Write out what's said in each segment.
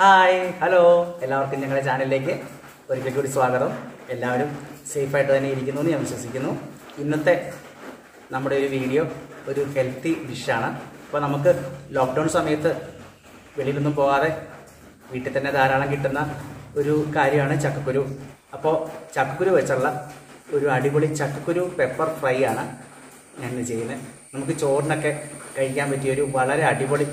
hi hello എല്ലാവർക്കും ഞങ്ങളുടെ ചാനലിലേക്ക് ഒരിക്കൽ കൂടി സ്വാഗതം എല്ലാവരും സേഫായിട്ട് തന്നെ ഇരിക്കുന്നു എന്ന് ഞാൻ വിശ്വസിക്കുന്നു ഇന്നത്തെ നമ്മുടെ ഒരു വീഡിയോ ഒരു ഹെൽത്തി ഡിഷാണ് അപ്പോൾ നമുക്ക് ലോക്ക്ഡൗൺ സമയത്ത് വെളിയിലൊന്നും പോകാതെ വീട്ടിൽ തന്നെ ധാരാളം കിട്ടുന്ന ഒരു കാര്യമാണ് ചക്കക്കുരു അപ്പോൾ ചക്കക്കുരു വെച്ചുള്ള ഒരു അടിപൊളി ചക്കക്കുരു പെപ്പർ ഫ്രൈ ആണ് ഞാൻ ചെയ്യുന്നത് നമുക്ക് ചോറിനൊക്കെ കഴിക്കാൻ പറ്റിയ ഒരു വളരെ അടിപൊളി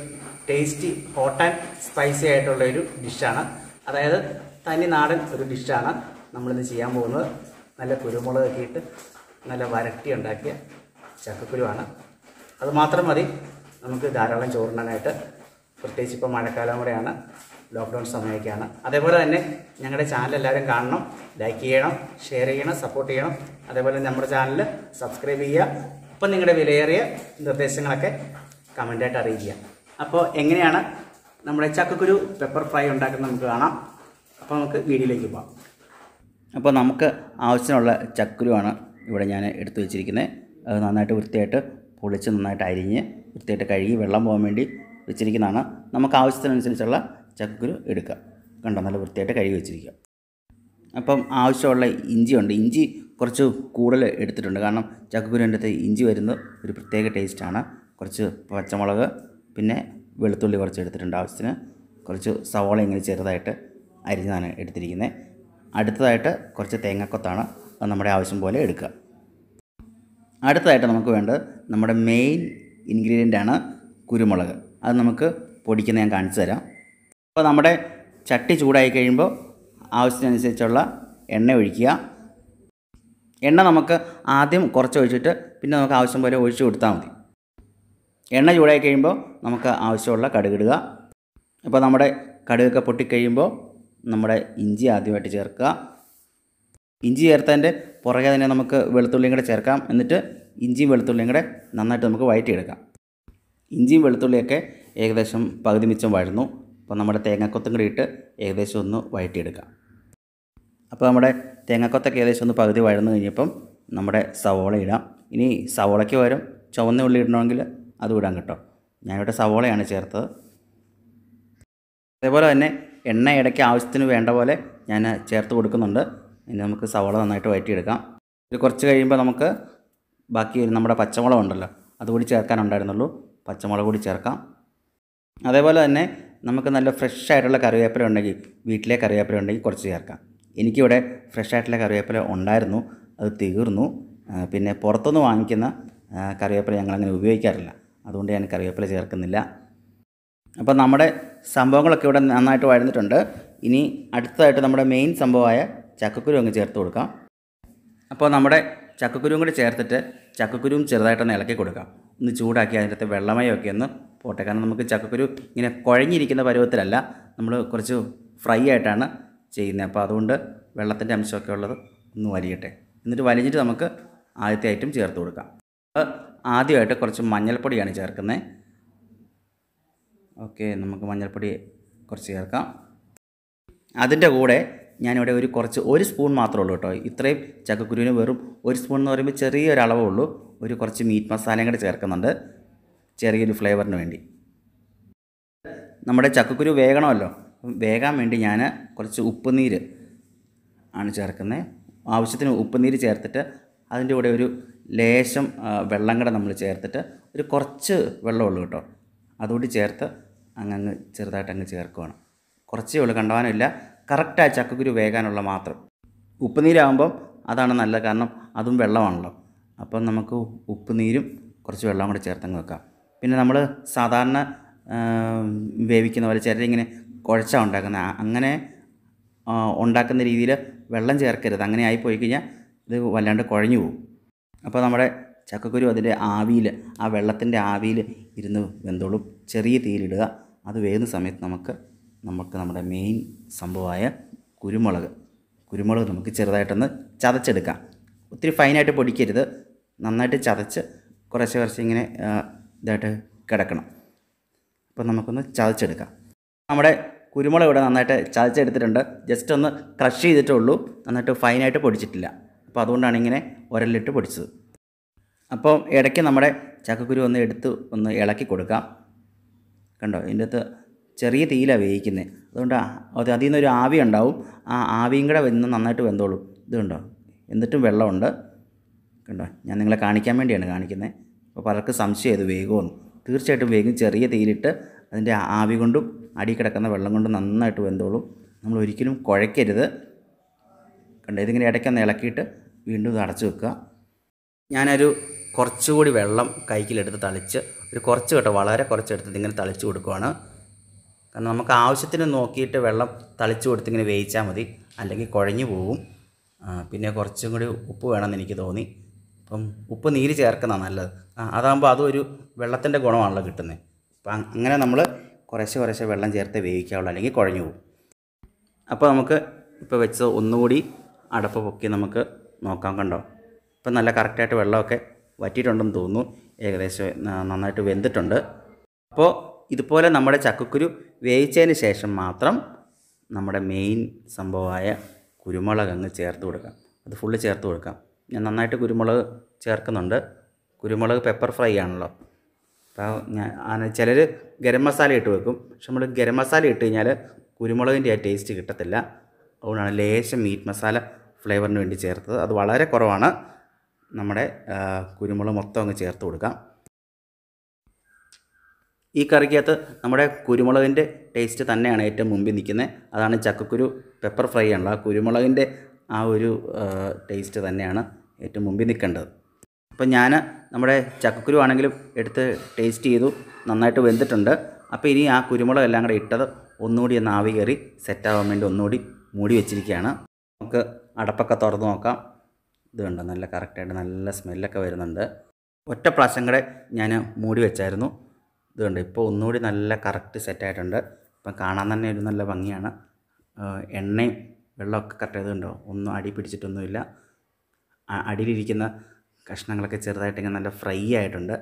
ടേസ്റ്റി ഹോട്ട് ആൻഡ് സ്പൈസി ആയിട്ടുള്ള ഒരു ഡിഷാണ് അതായത് തനി നാടൻ ഒരു ഡിഷാണ് നമ്മളിന്ന് ചെയ്യാൻ പോകുന്നത് നല്ല കുരുമുളകൊക്കെ ഇട്ട് നല്ല വരട്ടി ഉണ്ടാക്കിയ ചക്കക്കുരുവാണ് അത് മാത്രം മതി നമുക്ക് ധാരാളം ചോറിനാനായിട്ട് പ്രത്യേകിച്ച് ഇപ്പോൾ മഴക്കാലം കൂടെയാണ് ലോക്ക്ഡൗൺ സമയമൊക്കെയാണ് അതേപോലെ തന്നെ ഞങ്ങളുടെ ചാനൽ എല്ലാവരും കാണണം ലൈക്ക് ചെയ്യണം ഷെയർ ചെയ്യണം സപ്പോർട്ട് ചെയ്യണം അതേപോലെ നമ്മുടെ ചാനൽ സബ്സ്ക്രൈബ് ചെയ്യുക അപ്പം നിങ്ങളുടെ വിലയേറിയ നിർദ്ദേശങ്ങളൊക്കെ കമൻ്റായിട്ട് അറിയിക്കുക അപ്പോൾ എങ്ങനെയാണ് നമ്മുടെ ചക്കക്കുരു പെപ്പർ ഫ്രൈ ഉണ്ടാക്കുന്നത് നമുക്ക് കാണാം അപ്പോൾ നമുക്ക് വീഡിയോയിലേക്ക് പോകാം അപ്പോൾ നമുക്ക് ആവശ്യമുള്ള ചക്കുരുവാണ് ഇവിടെ ഞാൻ എടുത്തു വെച്ചിരിക്കുന്നത് അത് നന്നായിട്ട് വൃത്തിയായിട്ട് പൊളിച്ച് നന്നായിട്ട് അരിഞ്ഞ് വൃത്തിയായിട്ട് കഴുകി വെള്ളം പോകാൻ വേണ്ടി വെച്ചിരിക്കുന്നതാണ് നമുക്ക് ആവശ്യത്തിനനുസരിച്ചുള്ള ചക്കുരു എടുക്കുക കണ്ടോ നല്ല വൃത്തിയായിട്ട് കഴുകി വെച്ചിരിക്കുക അപ്പം ആവശ്യമുള്ള ഇഞ്ചിയുണ്ട് ഇഞ്ചി കുറച്ച് കൂടുതൽ എടുത്തിട്ടുണ്ട് കാരണം ചക്കുരുവിൻ്റെ അടുത്ത് ഇഞ്ചി വരുന്നത് ഒരു പ്രത്യേക ടേസ്റ്റാണ് കുറച്ച് പച്ചമുളക് പിന്നെ വെളുത്തുള്ളി കുറച്ച് എടുത്തിട്ടുണ്ട് ആവശ്യത്തിന് കുറച്ച് സവോള ഇങ്ങനെ ചെറുതായിട്ട് അരിഞ്ഞാണ് എടുത്തിരിക്കുന്നത് അടുത്തതായിട്ട് കുറച്ച് തേങ്ങക്കൊത്താണ് അത് നമ്മുടെ ആവശ്യം പോലെ എടുക്കുക അടുത്തതായിട്ട് നമുക്ക് വേണ്ടത് നമ്മുടെ മെയിൻ ഇൻഗ്രീഡിയൻ്റാണ് കുരുമുളക് അത് നമുക്ക് പൊടിക്കുന്ന ഞാൻ കാണിച്ചു തരാം അപ്പോൾ നമ്മുടെ ചട്ടി ചൂടായി കഴിയുമ്പോൾ ആവശ്യത്തിനനുസരിച്ചുള്ള എണ്ണ ഒഴിക്കുക എണ്ണ നമുക്ക് ആദ്യം കുറച്ച് ഒഴിച്ചിട്ട് പിന്നെ നമുക്ക് ആവശ്യം പോലെ ഒഴിച്ചു കൊടുത്താൽ മതി എണ്ണ ചൂടായി കഴിയുമ്പോൾ നമുക്ക് ആവശ്യമുള്ള കടുകിടുക അപ്പോൾ നമ്മുടെ കടുകൊക്കെ പൊട്ടിക്കഴിയുമ്പോൾ നമ്മുടെ ഇഞ്ചി ആദ്യമായിട്ട് ചേർക്കുക ഇഞ്ചി ചേർത്തതിൻ്റെ പുറകെ തന്നെ നമുക്ക് വെളുത്തുള്ളിയും കൂടെ ചേർക്കാം എന്നിട്ട് ഇഞ്ചിയും വെളുത്തുള്ളിയും കൂടെ നന്നായിട്ട് നമുക്ക് വഴറ്റിയെടുക്കാം ഇഞ്ചിയും വെളുത്തുള്ളിയൊക്കെ ഏകദേശം പകുതി മിച്ചം വഴന്നു അപ്പോൾ നമ്മുടെ തേങ്ങക്കൊത്തും കൂടി ഇട്ട് ഏകദേശം ഒന്ന് വഴറ്റിയെടുക്കാം അപ്പോൾ നമ്മുടെ തേങ്ങക്കൊത്തൊക്കെ ഏകദേശം ഒന്ന് പകുതി വഴന്നു കഴിഞ്ഞപ്പം നമ്മുടെ സവോള ഇടാം ഇനി സവോളയ്ക്ക് പകരം ചുവന്ന ഉള്ളി ഇടണമെങ്കിൽ അതും ഇടാം കേട്ടോ ഞാനിവിടെ സവോളയാണ് ചേർത്തത് അതേപോലെ തന്നെ എണ്ണ ഇടയ്ക്ക് ആവശ്യത്തിന് വേണ്ട പോലെ ഞാൻ ചേർത്ത് കൊടുക്കുന്നുണ്ട് ഇനി നമുക്ക് സവോള നന്നായിട്ട് വഴറ്റിയെടുക്കാം ഇത് കുറച്ച് കഴിയുമ്പോൾ നമുക്ക് ബാക്കി നമ്മുടെ പച്ചമുളക് ഉണ്ടല്ലോ അതുകൂടി ചേർക്കാനുണ്ടായിരുന്നുള്ളൂ പച്ചമുളക് കൂടി ചേർക്കാം അതേപോലെ തന്നെ നമുക്ക് നല്ല ഫ്രഷ് ആയിട്ടുള്ള കറിവേപ്പില ഉണ്ടെങ്കിൽ വീട്ടിലെ കറിവേപ്പില ഉണ്ടെങ്കിൽ കുറച്ച് ചേർക്കാം എനിക്കിവിടെ ഫ്രഷ് ആയിട്ടുള്ള കറിവേപ്പില ഉണ്ടായിരുന്നു അത് തീർന്നു പിന്നെ പുറത്തുനിന്ന് വാങ്ങിക്കുന്ന കറിവേപ്പില ഞങ്ങളങ്ങനെ ഉപയോഗിക്കാറില്ല അതുകൊണ്ട് ഞാൻ കറിവേപ്പില ചേർക്കുന്നില്ല അപ്പോൾ നമ്മുടെ സംഭവങ്ങളൊക്കെ ഇവിടെ നന്നായിട്ട് വഴന്നിട്ടുണ്ട് ഇനി അടുത്തതായിട്ട് നമ്മുടെ മെയിൻ സംഭവമായ ചക്കക്കുരു അങ്ങ് ചേർത്ത് കൊടുക്കാം അപ്പോൾ നമ്മുടെ ചക്കക്കുരുവും കൂടി ചേർത്തിട്ട് ചക്കക്കുരുവും ചെറുതായിട്ടൊന്ന് ഇളക്കി കൊടുക്കാം ഒന്ന് ചൂടാക്കി അതിൻ്റെ വെള്ളമയമൊക്കെ ഒന്ന് പോട്ടെ കാരണം നമുക്ക് ചക്കക്കുരു ഇങ്ങനെ കുഴഞ്ഞിരിക്കുന്ന പരുവത്തിലല്ല നമ്മൾ കുറച്ച് ഫ്രൈ ആയിട്ടാണ് ചെയ്യുന്നത് അപ്പോൾ അതുകൊണ്ട് വെള്ളത്തിൻ്റെ അംശമൊക്കെ ഉള്ളത് ഒന്ന് വലിയട്ടെ എന്നിട്ട് വലിഞ്ഞിട്ട് നമുക്ക് ആദ്യത്തെ ഐറ്റം ചേർത്ത് കൊടുക്കാം ആദ്യമായിട്ട് കുറച്ച് മഞ്ഞൾപ്പൊടിയാണ് ചേർക്കുന്നത് ഓക്കെ നമുക്ക് മഞ്ഞൾപ്പൊടി കുറച്ച് ചേർക്കാം അതിൻ്റെ കൂടെ ഞാനിവിടെ ഒരു കുറച്ച് ഒരു സ്പൂൺ മാത്രമേ ഉള്ളൂ കേട്ടോ ഇത്രയും ചക്കക്കുരുവിന് വെറും ഒരു സ്പൂൺ എന്ന് പറയുമ്പോൾ ചെറിയൊരു അളവേ ഉള്ളൂ ഒരു കുറച്ച് മീറ്റ് മസാലയും കൂടെ ചേർക്കുന്നുണ്ട് ചെറിയൊരു ഫ്ലേവറിന് വേണ്ടി നമ്മുടെ ചക്കക്കുരു വേകണമല്ലോ വേകാൻ വേണ്ടി ഞാൻ കുറച്ച് ഉപ്പുനീര് ആണ് ചേർക്കുന്നത് ആവശ്യത്തിന് ഉപ്പുനീര് ചേർത്തിട്ട് അതിൻ്റെ കൂടെ ഒരു ലേശം വെള്ളം കൂടെ നമ്മൾ ചേർത്തിട്ട് ഒരു കുറച്ച് വെള്ളമുള്ളൂ കേട്ടോ അതുകൂടി ചേർത്ത് അങ്ങങ്ങ് ചെറുതായിട്ട് അങ്ങ് ചേർക്കുകയാണ് കുറച്ചേ ഉള്ളൂ കണ്ടവാനില്ല കറക്റ്റായ ചക്കക്കുരു വേകാനുള്ള മാത്രം ഉപ്പുനീരാകുമ്പം അതാണ് നല്ലത് കാരണം അതും വെള്ളമാണല്ലോ അപ്പം നമുക്ക് ഉപ്പുനീരും കുറച്ച് വെള്ളം കൂടെ ചേർത്തങ്ങ് വെക്കാം പിന്നെ നമ്മൾ സാധാരണ വേവിക്കുന്ന പോലെ ചിലരിങ്ങനെ കുഴച്ച ഉണ്ടാക്കുന്ന അങ്ങനെ ഉണ്ടാക്കുന്ന രീതിയിൽ വെള്ളം ചേർക്കരുത് അങ്ങനെ ആയിപ്പോയി കഴിഞ്ഞാൽ ഇത് വല്ലാണ്ട് കുഴഞ്ഞു പോകും അപ്പോൾ നമ്മുടെ ചക്കക്കുരു അതിൻ്റെ ആവിയിൽ ആ വെള്ളത്തിൻ്റെ ആവിയിൽ ഇരുന്ന് വെന്തോളും ചെറിയ തീയിലിടുക അത് വേകുന്ന സമയത്ത് നമുക്ക് നമുക്ക് നമ്മുടെ മെയിൻ സംഭവമായ കുരുമുളക് കുരുമുളക് നമുക്ക് ചെറുതായിട്ടൊന്ന് ചതച്ചെടുക്കാം ഒത്തിരി ഫൈനായിട്ട് പൊടിക്കരുത് നന്നായിട്ട് ചതച്ച് കുറച്ച് കുറച്ച് ഇങ്ങനെ ഇതായിട്ട് കിടക്കണം അപ്പോൾ നമുക്കൊന്ന് ചതച്ചെടുക്കാം നമ്മുടെ കുരുമുളക് ഇവിടെ നന്നായിട്ട് ചതച്ചെടുത്തിട്ടുണ്ട് ജസ്റ്റ് ഒന്ന് ക്രഷ് ചെയ്തിട്ടുള്ളൂ നന്നായിട്ട് ഫൈനായിട്ട് പൊടിച്ചിട്ടില്ല അപ്പോൾ അതുകൊണ്ടാണ് ഇങ്ങനെ ഒരല്ലിട്ട് പൊടിച്ചത് അപ്പോൾ ഇടയ്ക്ക് നമ്മുടെ ചക്കക്കുരു ഒന്ന് എടുത്ത് ഒന്ന് ഇളക്കി കൊടുക്കാം കണ്ടോ ഇതിൻ്റെ അകത്ത് ചെറിയ തീയിലാണ് വേവിക്കുന്നത് അതുകൊണ്ട് അത് അതിൽ നിന്നൊരു ആവി ഉണ്ടാവും ആ ആവിയും കൂടെ വെന്ന് നന്നായിട്ട് വെന്തോളും ഇതുണ്ടോ എന്നിട്ടും വെള്ളമുണ്ട് കണ്ടോ ഞാൻ നിങ്ങളെ കാണിക്കാൻ വേണ്ടിയാണ് കാണിക്കുന്നത് അപ്പോൾ പലർക്ക് സംശയം ഇത് വേഗമെന്ന് തീർച്ചയായിട്ടും വേഗം ചെറിയ തീയിലിട്ട് അതിൻ്റെ ആവി കൊണ്ടും അടി കിടക്കുന്ന വെള്ളം കൊണ്ടും നന്നായിട്ട് വെന്തോളും നമ്മൾ ഒരിക്കലും കുഴയ്ക്കരുത് കണ്ടോ ഇതിങ്ങനെ ഇടയ്ക്കൊന്ന് ഇളക്കിയിട്ട് വീണ്ടും അടച്ചു വെക്കുക ഞാനൊരു കുറച്ചുകൂടി വെള്ളം കൈക്കിലെടുത്ത് തളിച്ച് ഒരു കുറച്ച് കേട്ടോ വളരെ കുറച്ചെടുത്ത് ഇങ്ങനെ തളിച്ച് കൊടുക്കുവാണ് കാരണം നമുക്ക് ആവശ്യത്തിന് നോക്കിയിട്ട് വെള്ളം തളിച്ച് കൊടുത്ത് ഇങ്ങനെ വേവിച്ചാൽ മതി അല്ലെങ്കിൽ കുഴഞ്ഞു പോകും പിന്നെ കുറച്ചും കൂടി ഉപ്പ് വേണമെന്ന് എനിക്ക് തോന്നി അപ്പം ഉപ്പ് നീര് ചേർക്കുന്നതാണ് നല്ലത് അതാകുമ്പോൾ അതും ഒരു വെള്ളത്തിൻ്റെ ഗുണമാണല്ലോ കിട്ടുന്നത് അപ്പം അങ്ങനെ നമ്മൾ കുറേശ്ശെ കുറേശ്ശെ വെള്ളം ചേർത്ത് വേവിക്കാവുള്ളൂ അല്ലെങ്കിൽ കുഴഞ്ഞു പോകും അപ്പോൾ നമുക്ക് ഇപ്പോൾ വെച്ചത് ഒന്നുകൂടി അടപ്പ് പൊക്കി നമുക്ക് നോക്കാം കണ്ടോ ഇപ്പം നല്ല കറക്റ്റായിട്ട് വെള്ളമൊക്കെ വറ്റിയിട്ടുണ്ടെന്ന് തോന്നുന്നു ഏകദേശം നന്നായിട്ട് വെന്തിട്ടുണ്ട് അപ്പോൾ ഇതുപോലെ നമ്മുടെ ചക്കക്കുരു വേവിച്ചതിന് ശേഷം മാത്രം നമ്മുടെ മെയിൻ സംഭവമായ കുരുമുളക് അങ്ങ് ചേർത്ത് കൊടുക്കാം അത് ഫുള്ള് ചേർത്ത് കൊടുക്കാം ഞാൻ നന്നായിട്ട് കുരുമുളക് ചേർക്കുന്നുണ്ട് കുരുമുളക് പെപ്പർ ഫ്രൈ ആണല്ലോ അപ്പോൾ ഞാൻ ചിലർ ഗരം മസാല ഇട്ട് വെക്കും പക്ഷെ നമ്മൾ ഗരം മസാല ഇട്ട് കഴിഞ്ഞാൽ കുരുമുളകിൻ്റെ ആ ടേസ്റ്റ് കിട്ടത്തില്ല അതുകൊണ്ടാണ് ലേശം മീറ്റ് മസാല ഫ്ലേവറിന് വേണ്ടി ചേർത്തത് അത് വളരെ കുറവാണ് നമ്മുടെ കുരുമുളക് മൊത്തം അങ്ങ് ചേർത്ത് കൊടുക്കാം ഈ കറിക്കകത്ത് നമ്മുടെ കുരുമുളകിൻ്റെ ടേസ്റ്റ് തന്നെയാണ് ഏറ്റവും മുമ്പിൽ നിൽക്കുന്നത് അതാണ് ചക്കക്കുരു പെപ്പർ ഫ്രൈ ആണല്ലോ ആ കുരുമുളകിൻ്റെ ആ ഒരു ടേസ്റ്റ് തന്നെയാണ് ഏറ്റവും മുമ്പിൽ നിൽക്കേണ്ടത് അപ്പോൾ ഞാൻ നമ്മുടെ ചക്കക്കുരു ആണെങ്കിലും എടുത്ത് ടേസ്റ്റ് ചെയ്തു നന്നായിട്ട് വെന്തിട്ടുണ്ട് അപ്പോൾ ഇനി ആ കുരുമുളക് എല്ലാം കൂടെ ഇട്ടത് ഒന്നുകൂടി ഒന്ന് ആവി കയറി സെറ്റാവാൻ വേണ്ടി ഒന്നുകൂടി മൂടി വെച്ചിരിക്കുകയാണ് നമുക്ക് അടപ്പൊക്കെ തുറന്ന് നോക്കാം ഇത് കണ്ടോ നല്ല കറക്റ്റായിട്ട് നല്ല സ്മെല്ലൊക്കെ വരുന്നുണ്ട് ഒറ്റ പ്രാവശ്യം കൂടെ ഞാൻ മൂടി വെച്ചായിരുന്നു ഇത് കണ്ടോ ഇപ്പോൾ ഒന്നുകൂടി നല്ല കറക്റ്റ് സെറ്റായിട്ടുണ്ട് ഇപ്പം കാണാൻ തന്നെ ഒരു നല്ല ഭംഗിയാണ് എണ്ണയും വെള്ളമൊക്കെ കറക്റ്റ് ചെയ്തുണ്ടോ ഒന്നും അടി പിടിച്ചിട്ടൊന്നുമില്ല അടിയിലിരിക്കുന്ന കഷ്ണങ്ങളൊക്കെ ചെറുതായിട്ട് ഇങ്ങനെ നല്ല ഫ്രൈ ആയിട്ടുണ്ട്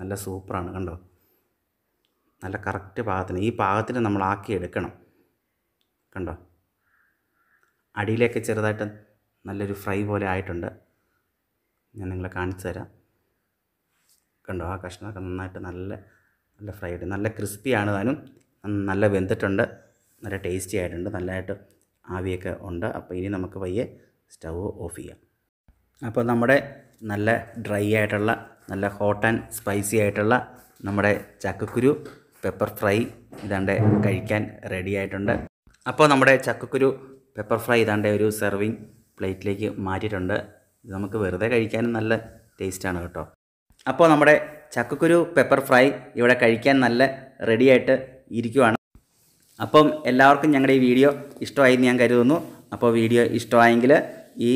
നല്ല സൂപ്പറാണ് കണ്ടോ നല്ല കറക്റ്റ് പാകത്തിന് ഈ പാകത്തിന് നമ്മൾ ആക്കി എടുക്കണം കണ്ടോ അടിയിലേക്ക് ചെറുതായിട്ട് നല്ലൊരു ഫ്രൈ പോലെ ആയിട്ടുണ്ട് ഞാൻ നിങ്ങളെ കാണിച്ചു തരാം കണ്ടോ ആ കഷ്ണമൊക്കെ നന്നായിട്ട് നല്ല നല്ല ഫ്രൈ ആയിട്ട് നല്ല ആണ് താനും നല്ല വെന്തിട്ടുണ്ട് നല്ല ടേസ്റ്റി ആയിട്ടുണ്ട് നല്ലതായിട്ട് ആവിയൊക്കെ ഉണ്ട് അപ്പോൾ ഇനി നമുക്ക് പയ്യെ സ്റ്റവ് ഓഫ് ചെയ്യാം അപ്പോൾ നമ്മുടെ നല്ല ഡ്രൈ ആയിട്ടുള്ള നല്ല ഹോട്ട് ആൻഡ് സ്പൈസി ആയിട്ടുള്ള നമ്മുടെ ചക്കക്കുരു പെപ്പർ ഫ്രൈ ഇതാണ്ട് കഴിക്കാൻ റെഡി ആയിട്ടുണ്ട് അപ്പോൾ നമ്മുടെ ചക്കക്കുരു പെപ്പർ ഫ്രൈ ഇതാണ്ട് ഒരു സെർവിങ് പ്ലേറ്റിലേക്ക് മാറ്റിയിട്ടുണ്ട് ഇത് നമുക്ക് വെറുതെ കഴിക്കാനും നല്ല ടേസ്റ്റാണ് കേട്ടോ അപ്പോൾ നമ്മുടെ ചക്കക്കുരു പെപ്പർ ഫ്രൈ ഇവിടെ കഴിക്കാൻ നല്ല റെഡിയായിട്ട് ഇരിക്കുവാണ് അപ്പം എല്ലാവർക്കും ഞങ്ങളുടെ ഈ വീഡിയോ ഇഷ്ടമായി എന്ന് ഞാൻ കരുതുന്നു അപ്പോൾ വീഡിയോ ഇഷ്ടമായെങ്കിൽ ഈ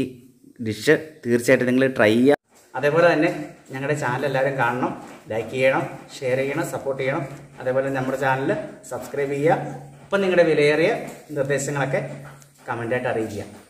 ഡിഷ് തീർച്ചയായിട്ടും നിങ്ങൾ ട്രൈ ചെയ്യുക അതേപോലെ തന്നെ ഞങ്ങളുടെ ചാനൽ എല്ലാവരും കാണണം ലൈക്ക് ചെയ്യണം ഷെയർ ചെയ്യണം സപ്പോർട്ട് ചെയ്യണം അതേപോലെ നമ്മുടെ ചാനൽ സബ്സ്ക്രൈബ് ചെയ്യുക അപ്പം നിങ്ങളുടെ വിലയേറിയ നിർദ്ദേശങ്ങളൊക്കെ കമൻ്റായിട്ട് അറിയിക്കുക